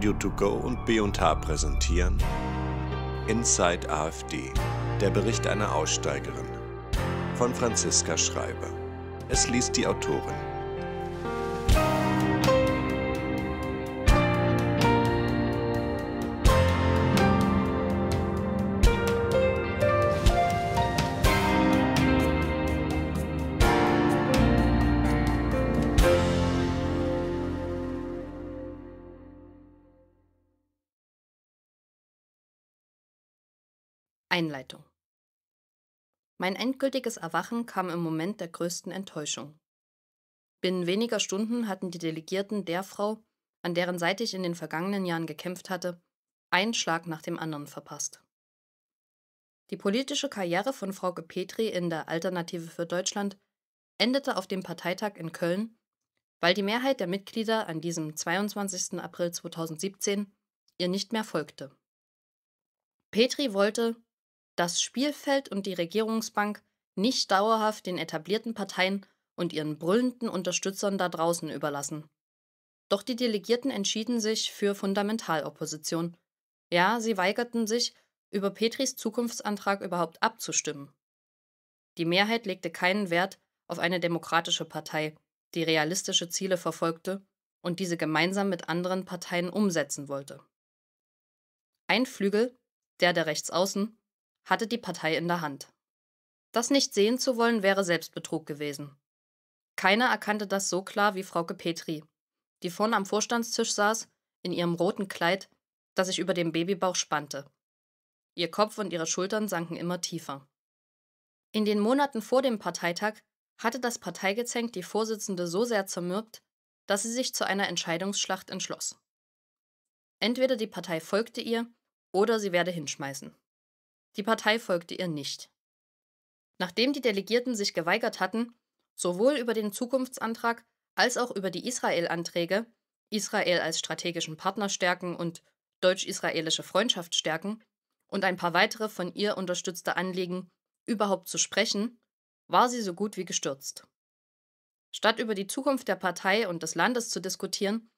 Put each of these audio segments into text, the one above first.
Audio to go und B&H präsentieren Inside AfD, der Bericht einer Aussteigerin von Franziska Schreiber. Es liest die Autorin. Einleitung Mein endgültiges Erwachen kam im Moment der größten Enttäuschung. Binnen weniger Stunden hatten die Delegierten der Frau, an deren Seite ich in den vergangenen Jahren gekämpft hatte, einen Schlag nach dem anderen verpasst. Die politische Karriere von Frau Petri in der Alternative für Deutschland endete auf dem Parteitag in Köln, weil die Mehrheit der Mitglieder an diesem 22. April 2017 ihr nicht mehr folgte. Petri wollte, das Spielfeld und die Regierungsbank nicht dauerhaft den etablierten Parteien und ihren brüllenden Unterstützern da draußen überlassen. Doch die Delegierten entschieden sich für Fundamentalopposition. Ja, sie weigerten sich, über Petris Zukunftsantrag überhaupt abzustimmen. Die Mehrheit legte keinen Wert auf eine demokratische Partei, die realistische Ziele verfolgte und diese gemeinsam mit anderen Parteien umsetzen wollte. Ein Flügel, der der Rechtsaußen, hatte die Partei in der Hand. Das nicht sehen zu wollen, wäre Selbstbetrug gewesen. Keiner erkannte das so klar wie Frauke Petri, die vorne am Vorstandstisch saß, in ihrem roten Kleid, das sich über dem Babybauch spannte. Ihr Kopf und ihre Schultern sanken immer tiefer. In den Monaten vor dem Parteitag hatte das Parteigezänk die Vorsitzende so sehr zermürbt, dass sie sich zu einer Entscheidungsschlacht entschloss. Entweder die Partei folgte ihr, oder sie werde hinschmeißen. Die Partei folgte ihr nicht. Nachdem die Delegierten sich geweigert hatten, sowohl über den Zukunftsantrag als auch über die Israel-Anträge, Israel als strategischen Partner stärken und deutsch-israelische Freundschaft stärken und ein paar weitere von ihr unterstützte Anliegen überhaupt zu sprechen, war sie so gut wie gestürzt. Statt über die Zukunft der Partei und des Landes zu diskutieren,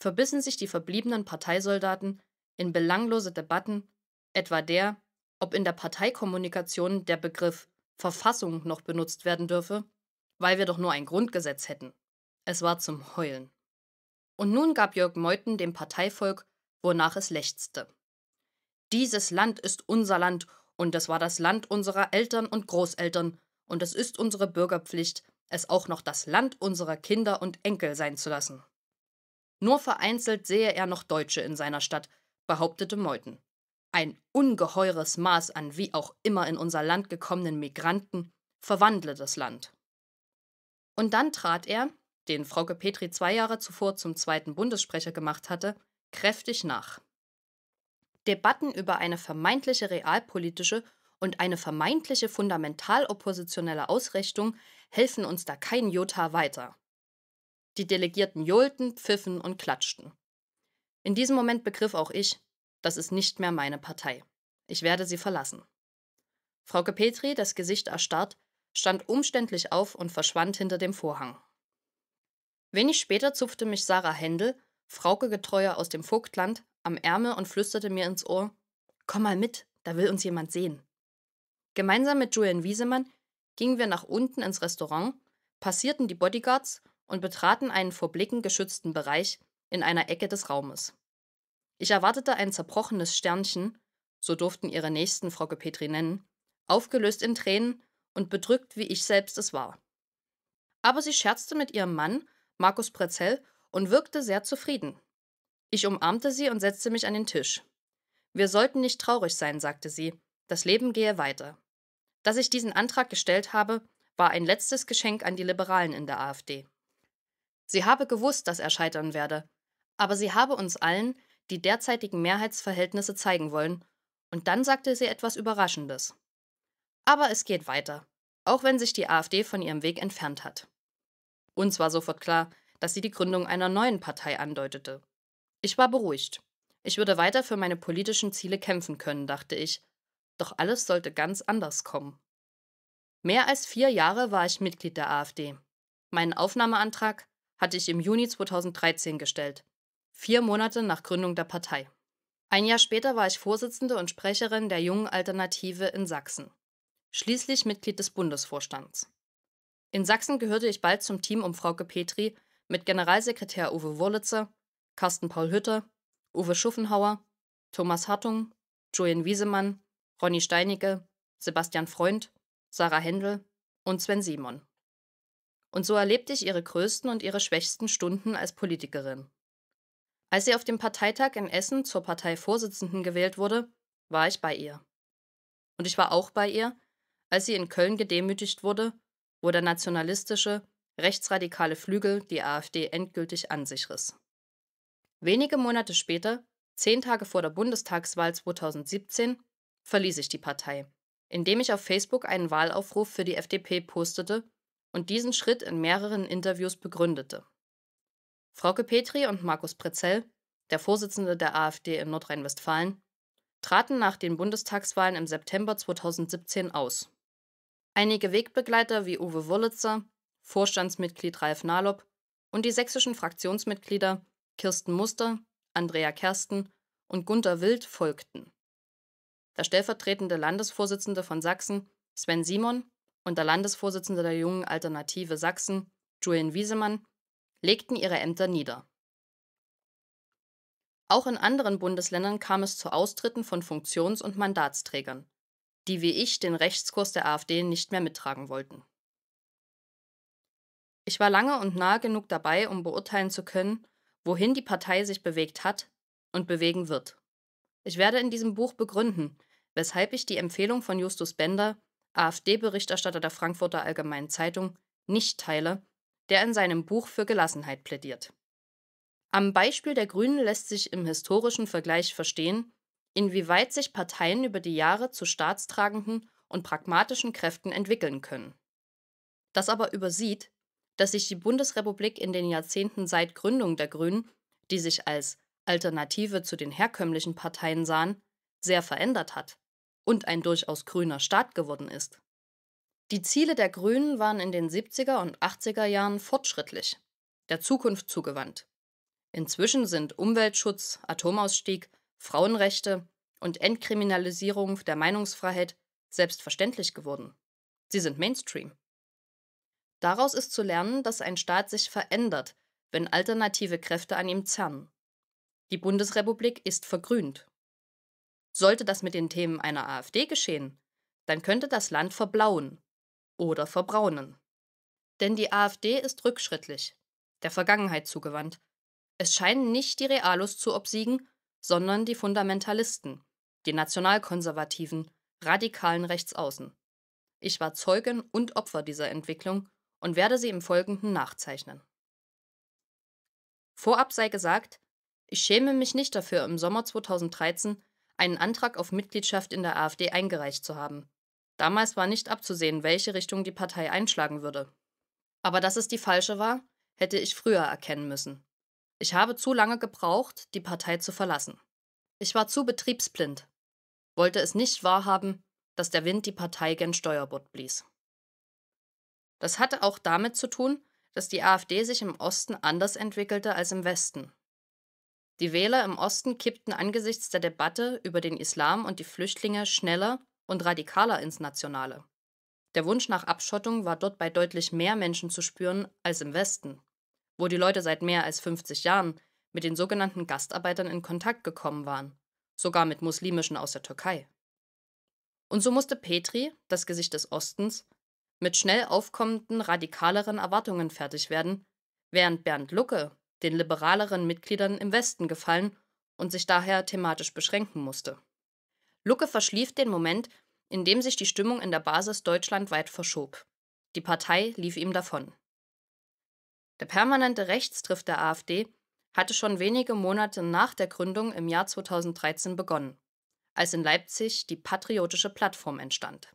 verbissen sich die verbliebenen Parteisoldaten in belanglose Debatten, etwa der, ob in der Parteikommunikation der Begriff Verfassung noch benutzt werden dürfe, weil wir doch nur ein Grundgesetz hätten. Es war zum Heulen. Und nun gab Jörg Meuthen dem Parteivolk, wonach es lechzte. Dieses Land ist unser Land und es war das Land unserer Eltern und Großeltern und es ist unsere Bürgerpflicht, es auch noch das Land unserer Kinder und Enkel sein zu lassen. Nur vereinzelt sehe er noch Deutsche in seiner Stadt, behauptete Meuthen ein ungeheures Maß an wie auch immer in unser Land gekommenen Migranten, verwandle das Land. Und dann trat er, den Frauke Petri zwei Jahre zuvor zum zweiten Bundessprecher gemacht hatte, kräftig nach. Debatten über eine vermeintliche realpolitische und eine vermeintliche fundamentaloppositionelle Ausrichtung helfen uns da kein Jota weiter. Die Delegierten johlten, pfiffen und klatschten. In diesem Moment begriff auch ich, das ist nicht mehr meine Partei. Ich werde sie verlassen. Frauke Petri, das Gesicht erstarrt, stand umständlich auf und verschwand hinter dem Vorhang. Wenig später zupfte mich Sarah Händel, Frauke Getreue aus dem Vogtland, am Ärmel und flüsterte mir ins Ohr: Komm mal mit, da will uns jemand sehen. Gemeinsam mit Julian Wiesemann gingen wir nach unten ins Restaurant, passierten die Bodyguards und betraten einen vor Blicken geschützten Bereich in einer Ecke des Raumes. Ich erwartete ein zerbrochenes Sternchen, so durften ihre Nächsten Frau Petri nennen, aufgelöst in Tränen und bedrückt, wie ich selbst es war. Aber sie scherzte mit ihrem Mann, Markus Prezell, und wirkte sehr zufrieden. Ich umarmte sie und setzte mich an den Tisch. Wir sollten nicht traurig sein, sagte sie, das Leben gehe weiter. Dass ich diesen Antrag gestellt habe, war ein letztes Geschenk an die Liberalen in der AfD. Sie habe gewusst, dass er scheitern werde, aber sie habe uns allen die derzeitigen Mehrheitsverhältnisse zeigen wollen, und dann sagte sie etwas Überraschendes. Aber es geht weiter, auch wenn sich die AfD von ihrem Weg entfernt hat. Uns war sofort klar, dass sie die Gründung einer neuen Partei andeutete. Ich war beruhigt. Ich würde weiter für meine politischen Ziele kämpfen können, dachte ich. Doch alles sollte ganz anders kommen. Mehr als vier Jahre war ich Mitglied der AfD. Meinen Aufnahmeantrag hatte ich im Juni 2013 gestellt vier Monate nach Gründung der Partei. Ein Jahr später war ich Vorsitzende und Sprecherin der Jungen Alternative in Sachsen, schließlich Mitglied des Bundesvorstands. In Sachsen gehörte ich bald zum Team um Frauke Petri mit Generalsekretär Uwe Wurlitzer, Carsten Paul Hütte, Uwe Schuffenhauer, Thomas Hartung, Julian Wiesemann, Ronny Steinicke, Sebastian Freund, Sarah Händel und Sven Simon. Und so erlebte ich ihre größten und ihre schwächsten Stunden als Politikerin. Als sie auf dem Parteitag in Essen zur Parteivorsitzenden gewählt wurde, war ich bei ihr. Und ich war auch bei ihr, als sie in Köln gedemütigt wurde, wo der nationalistische, rechtsradikale Flügel die AfD endgültig an sich riss. Wenige Monate später, zehn Tage vor der Bundestagswahl 2017, verließ ich die Partei, indem ich auf Facebook einen Wahlaufruf für die FDP postete und diesen Schritt in mehreren Interviews begründete. Frauke Petri und Markus Pretzell, der Vorsitzende der AfD in Nordrhein-Westfalen, traten nach den Bundestagswahlen im September 2017 aus. Einige Wegbegleiter wie Uwe Wurlitzer, Vorstandsmitglied Ralf Nalop und die sächsischen Fraktionsmitglieder Kirsten Muster, Andrea Kersten und Gunter Wild folgten. Der stellvertretende Landesvorsitzende von Sachsen, Sven Simon, und der Landesvorsitzende der Jungen Alternative Sachsen, Julian Wiesemann, legten ihre Ämter nieder. Auch in anderen Bundesländern kam es zu Austritten von Funktions- und Mandatsträgern, die wie ich den Rechtskurs der AfD nicht mehr mittragen wollten. Ich war lange und nah genug dabei, um beurteilen zu können, wohin die Partei sich bewegt hat und bewegen wird. Ich werde in diesem Buch begründen, weshalb ich die Empfehlung von Justus Bender, AfD-Berichterstatter der Frankfurter Allgemeinen Zeitung, nicht teile der in seinem Buch für Gelassenheit plädiert. Am Beispiel der Grünen lässt sich im historischen Vergleich verstehen, inwieweit sich Parteien über die Jahre zu staatstragenden und pragmatischen Kräften entwickeln können. Das aber übersieht, dass sich die Bundesrepublik in den Jahrzehnten seit Gründung der Grünen, die sich als Alternative zu den herkömmlichen Parteien sahen, sehr verändert hat und ein durchaus grüner Staat geworden ist. Die Ziele der Grünen waren in den 70er und 80er Jahren fortschrittlich, der Zukunft zugewandt. Inzwischen sind Umweltschutz, Atomausstieg, Frauenrechte und Entkriminalisierung der Meinungsfreiheit selbstverständlich geworden. Sie sind Mainstream. Daraus ist zu lernen, dass ein Staat sich verändert, wenn alternative Kräfte an ihm zerren. Die Bundesrepublik ist vergrünt. Sollte das mit den Themen einer AfD geschehen, dann könnte das Land verblauen oder verbraunen. Denn die AfD ist rückschrittlich, der Vergangenheit zugewandt. Es scheinen nicht die Realos zu obsiegen, sondern die Fundamentalisten, die nationalkonservativen, radikalen Rechtsaußen. Ich war Zeugin und Opfer dieser Entwicklung und werde sie im Folgenden nachzeichnen. Vorab sei gesagt, ich schäme mich nicht dafür, im Sommer 2013 einen Antrag auf Mitgliedschaft in der AfD eingereicht zu haben. Damals war nicht abzusehen, welche Richtung die Partei einschlagen würde. Aber dass es die falsche war, hätte ich früher erkennen müssen. Ich habe zu lange gebraucht, die Partei zu verlassen. Ich war zu betriebsblind, wollte es nicht wahrhaben, dass der Wind die Partei gen Steuerbord blies. Das hatte auch damit zu tun, dass die AfD sich im Osten anders entwickelte als im Westen. Die Wähler im Osten kippten angesichts der Debatte über den Islam und die Flüchtlinge schneller und radikaler ins Nationale. Der Wunsch nach Abschottung war dort bei deutlich mehr Menschen zu spüren als im Westen, wo die Leute seit mehr als 50 Jahren mit den sogenannten Gastarbeitern in Kontakt gekommen waren, sogar mit muslimischen aus der Türkei. Und so musste Petri, das Gesicht des Ostens, mit schnell aufkommenden radikaleren Erwartungen fertig werden, während Bernd Lucke den liberaleren Mitgliedern im Westen gefallen und sich daher thematisch beschränken musste. Lucke verschlief den Moment, in dem sich die Stimmung in der Basis deutschlandweit verschob. Die Partei lief ihm davon. Der permanente Rechtsdrift der AfD hatte schon wenige Monate nach der Gründung im Jahr 2013 begonnen, als in Leipzig die Patriotische Plattform entstand.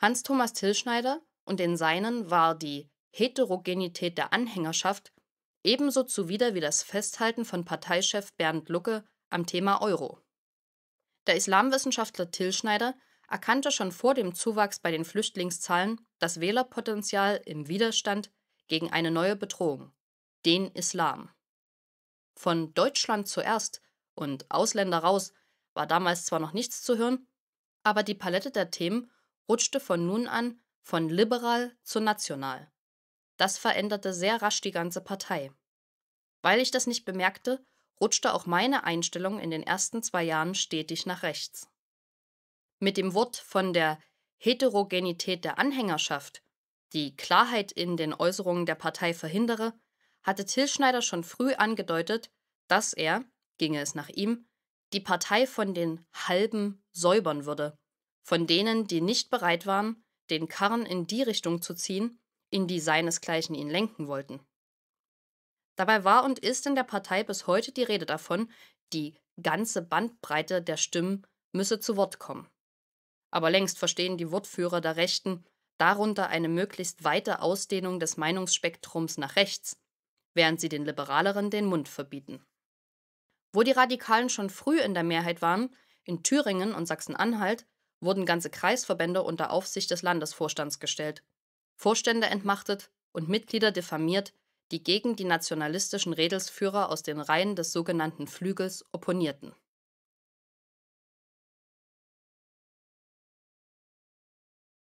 Hans-Thomas Tilschneider und den Seinen war die Heterogenität der Anhängerschaft ebenso zuwider wie das Festhalten von Parteichef Bernd Lucke am Thema Euro. Der Islamwissenschaftler Till Schneider erkannte schon vor dem Zuwachs bei den Flüchtlingszahlen das Wählerpotenzial im Widerstand gegen eine neue Bedrohung, den Islam. Von Deutschland zuerst und Ausländer raus war damals zwar noch nichts zu hören, aber die Palette der Themen rutschte von nun an von liberal zu national. Das veränderte sehr rasch die ganze Partei. Weil ich das nicht bemerkte rutschte auch meine Einstellung in den ersten zwei Jahren stetig nach rechts. Mit dem Wort von der Heterogenität der Anhängerschaft, die Klarheit in den Äußerungen der Partei verhindere, hatte Till Schneider schon früh angedeutet, dass er, ginge es nach ihm, die Partei von den Halben säubern würde, von denen, die nicht bereit waren, den Karren in die Richtung zu ziehen, in die seinesgleichen ihn lenken wollten. Dabei war und ist in der Partei bis heute die Rede davon, die ganze Bandbreite der Stimmen müsse zu Wort kommen. Aber längst verstehen die Wortführer der Rechten, darunter eine möglichst weite Ausdehnung des Meinungsspektrums nach rechts, während sie den Liberaleren den Mund verbieten. Wo die Radikalen schon früh in der Mehrheit waren, in Thüringen und Sachsen-Anhalt, wurden ganze Kreisverbände unter Aufsicht des Landesvorstands gestellt, Vorstände entmachtet und Mitglieder diffamiert, die gegen die nationalistischen Redelsführer aus den Reihen des sogenannten Flügels opponierten